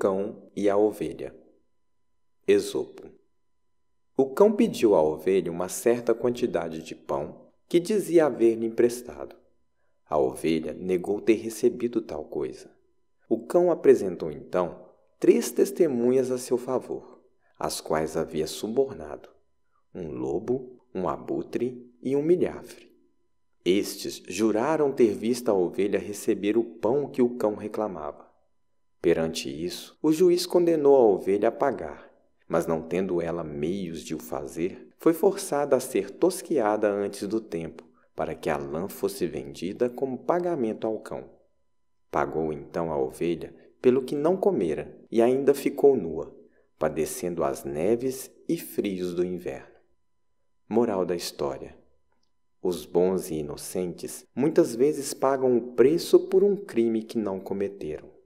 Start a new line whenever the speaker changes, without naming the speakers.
cão e a ovelha. Esopo. O cão pediu à ovelha uma certa quantidade de pão que dizia haver-lhe emprestado. A ovelha negou ter recebido tal coisa. O cão apresentou então três testemunhas a seu favor, as quais havia subornado: um lobo, um abutre e um milhafre. Estes juraram ter visto a ovelha receber o pão que o cão reclamava. Perante isso, o juiz condenou a ovelha a pagar, mas não tendo ela meios de o fazer, foi forçada a ser tosquiada antes do tempo, para que a lã fosse vendida como pagamento ao cão. Pagou então a ovelha pelo que não comera, e ainda ficou nua, padecendo as neves e frios do inverno. Moral da história: Os bons e inocentes muitas vezes pagam o preço por um crime que não cometeram.